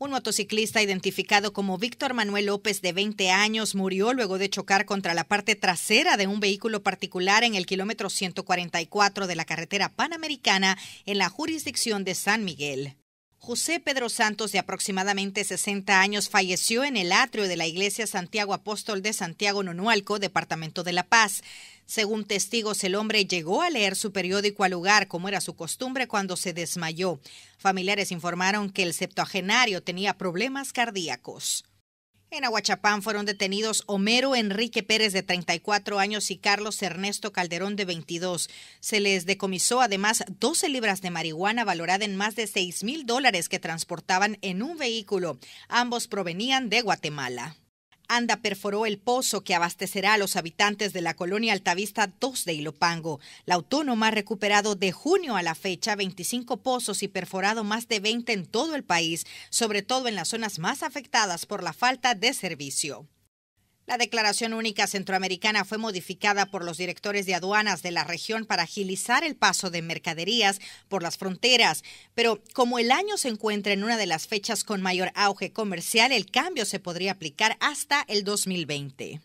Un motociclista identificado como Víctor Manuel López de 20 años murió luego de chocar contra la parte trasera de un vehículo particular en el kilómetro 144 de la carretera panamericana en la jurisdicción de San Miguel. José Pedro Santos, de aproximadamente 60 años, falleció en el atrio de la iglesia Santiago Apóstol de Santiago Nonualco, Departamento de La Paz. Según testigos, el hombre llegó a leer su periódico al lugar, como era su costumbre, cuando se desmayó. Familiares informaron que el septuagenario tenía problemas cardíacos. En Aguachapán fueron detenidos Homero Enrique Pérez de 34 años y Carlos Ernesto Calderón de 22. Se les decomisó además 12 libras de marihuana valorada en más de 6 mil dólares que transportaban en un vehículo. Ambos provenían de Guatemala. ANDA perforó el pozo que abastecerá a los habitantes de la colonia Altavista 2 de Ilopango. La autónoma ha recuperado de junio a la fecha 25 pozos y perforado más de 20 en todo el país, sobre todo en las zonas más afectadas por la falta de servicio. La Declaración Única Centroamericana fue modificada por los directores de aduanas de la región para agilizar el paso de mercaderías por las fronteras, pero como el año se encuentra en una de las fechas con mayor auge comercial, el cambio se podría aplicar hasta el 2020.